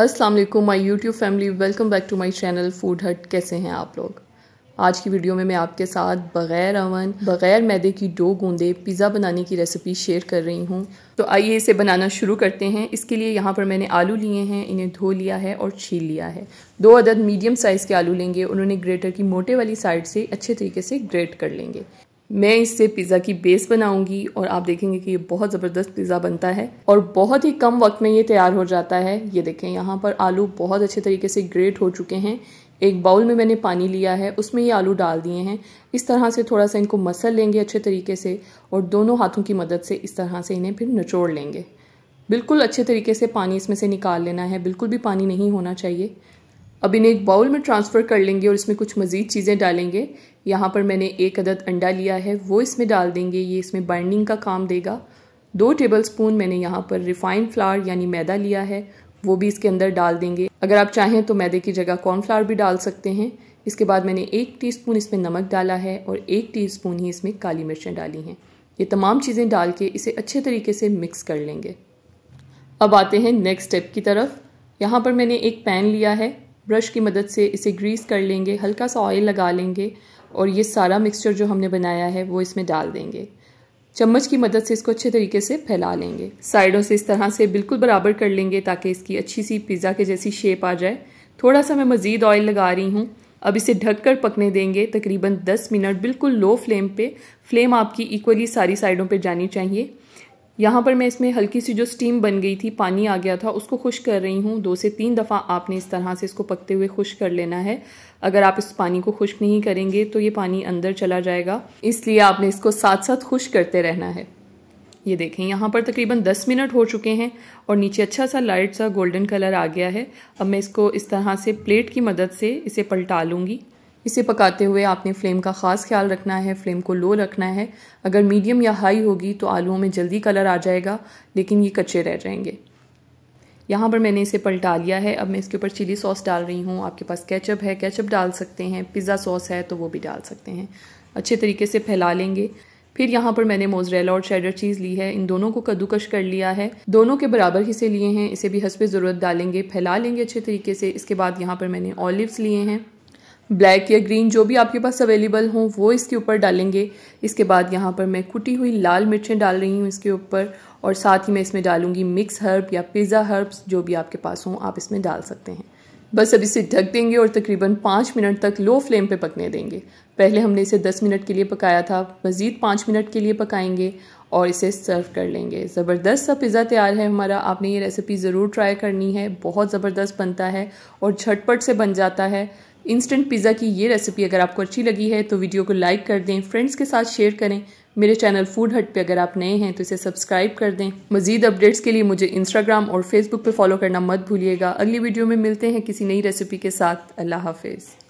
Aslam my YouTube YouTube family welcome back to my channel Food Hut कैसे हैं आप लोग आज की वीडियो में मैं आपके साथ बग़ैर अवन बग़ैर मैदे की दो गूंदे पिज़्ज़ा बनाने की रेसिपी शेयर कर रही हूँ तो आइए इसे बनाना शुरू करते हैं इसके लिए यहाँ पर मैंने आलू लिए हैं इन्हें धो लिया है और छील लिया है दो अदद मीडियम साइज़ के आलू लेंगे उन्होंने ग्रेटर की मोटे वाली साइड से अच्छे तरीके से ग्रेट कर लेंगे मैं इससे पिज़्ज़ा की बेस बनाऊंगी और आप देखेंगे कि ये बहुत ज़बरदस्त पिज़्ज़ा बनता है और बहुत ही कम वक्त में ये तैयार हो जाता है ये देखें यहाँ पर आलू बहुत अच्छे तरीके से ग्रेट हो चुके हैं एक बाउल में मैंने पानी लिया है उसमें ये आलू डाल दिए हैं इस तरह से थोड़ा सा इनको मसल लेंगे अच्छे तरीके से और दोनों हाथों की मदद से इस तरह से इन्हें फिर निचोड़ लेंगे बिल्कुल अच्छे तरीके से पानी इसमें से निकाल लेना है बिल्कुल भी पानी नहीं होना चाहिए अब इन्हें एक बाउल में ट्रांसफ़र कर लेंगे और इसमें कुछ मज़ीद चीज़ें डालेंगे यहाँ पर मैंने एक अदद अंडा लिया है वो इसमें डाल देंगे ये इसमें बाइंडिंग का काम देगा दो टेबल स्पून मैंने यहाँ पर रिफाइंड फ्लावर यानी मैदा लिया है वो भी इसके अंदर डाल देंगे अगर आप चाहें तो मैदे की जगह कॉर्नफ्लावर भी डाल सकते हैं इसके बाद मैंने एक टी इसमें नमक डाला है और एक टी ही इसमें काली मिर्चें डाली हैं ये तमाम चीज़ें डाल के इसे अच्छे तरीके से मिक्स कर लेंगे अब आते हैं नेक्स्ट स्टेप की तरफ यहाँ पर मैंने एक पैन लिया है ब्रश की मदद से इसे ग्रीस कर लेंगे हल्का सा ऑयल लगा लेंगे और ये सारा मिक्सचर जो हमने बनाया है वो इसमें डाल देंगे चम्मच की मदद से इसको अच्छे तरीके से फैला लेंगे साइडों से इस तरह से बिल्कुल बराबर कर लेंगे ताकि इसकी अच्छी सी पिज़्ज़ा के जैसी शेप आ जाए थोड़ा सा मैं मज़ीद ऑयल लगा रही हूँ अब इसे ढककर पकने देंगे तकरीबन 10 मिनट बिल्कुल लो फ्लेम पे फ्लेम आपकी इक्वली सारी साइडों पे जानी चाहिए यहाँ पर मैं इसमें हल्की सी जो स्टीम बन गई थी पानी आ गया था उसको खुश कर रही हूँ दो से तीन दफ़ा आपने इस तरह से इसको पकते हुए खुश कर लेना है अगर आप इस पानी को खुश नहीं करेंगे तो ये पानी अंदर चला जाएगा इसलिए आपने इसको साथ साथ खुश करते रहना है ये देखें यहाँ पर तकरीबन 10 मिनट हो चुके हैं और नीचे अच्छा सा लाइट सा गोल्डन कलर आ गया है अब मैं इसको इस तरह से प्लेट की मदद से इसे पलटा लूँगी इसे पकाते हुए आपने फ्लेम का ख़ास ख्याल रखना है फ्लेम को लो रखना है अगर मीडियम या हाई होगी तो आलूओं में जल्दी कलर आ जाएगा लेकिन ये कच्चे रह जाएंगे यहाँ पर मैंने इसे पलटा लिया है अब मैं इसके ऊपर चिली सॉस डाल रही हूँ आपके पास केचप है केचप डाल सकते हैं पिज़्ज़ा सॉस है तो वो भी डाल सकते हैं अच्छे तरीके से फैला लेंगे फिर यहाँ पर मैंने मोजरेला और शेडर चीज़ ली है इन दोनों को कद्दूकश कर लिया है दोनों के बराबर हिस्से लिए हैं इसे भी हंसपे ज़रूरत डालेंगे फैला लेंगे अच्छे तरीके से इसके बाद यहाँ पर मैंने ऑलिव्स लिए हैं ब्लैक या ग्रीन जो भी आपके पास अवेलेबल हो वो इसके ऊपर डालेंगे इसके बाद यहाँ पर मैं कुटी हुई लाल मिर्चें डाल रही हूँ इसके ऊपर और साथ ही मैं इसमें डालूंगी मिक्स हर्ब या पिज़्ज़ा हर्ब्स जो भी आपके पास हों आप इसमें डाल सकते हैं बस अब इसे ढक देंगे और तकरीबन पाँच मिनट तक लो फ्लेम पे पकने देंगे पहले हमने इसे दस मिनट के लिए पकाया था मज़ीद पाँच मिनट के लिए पकाएंगे और इसे सर्व कर लेंगे ज़बरदस्त सा पिज़्ज़ा तैयार है हमारा आपने ये रेसिपी ज़रूर ट्राई करनी है बहुत ज़बरदस्त बनता है और झटपट से बन जाता है इंस्टेंट पिज़्ज़ा की ये रेसिपी अगर आपको अच्छी लगी है तो वीडियो को लाइक कर दें फ्रेंड्स के साथ शेयर करें मेरे चैनल फूड हट पे अगर आप नए हैं तो इसे सब्सक्राइब कर दें मजीद अपडेट्स के लिए मुझे इंस्टाग्राम और फेसबुक पे फॉलो करना मत भूलिएगा अगली वीडियो में मिलते हैं किसी नई रेसिपी के साथ अल्लाह हाफिज़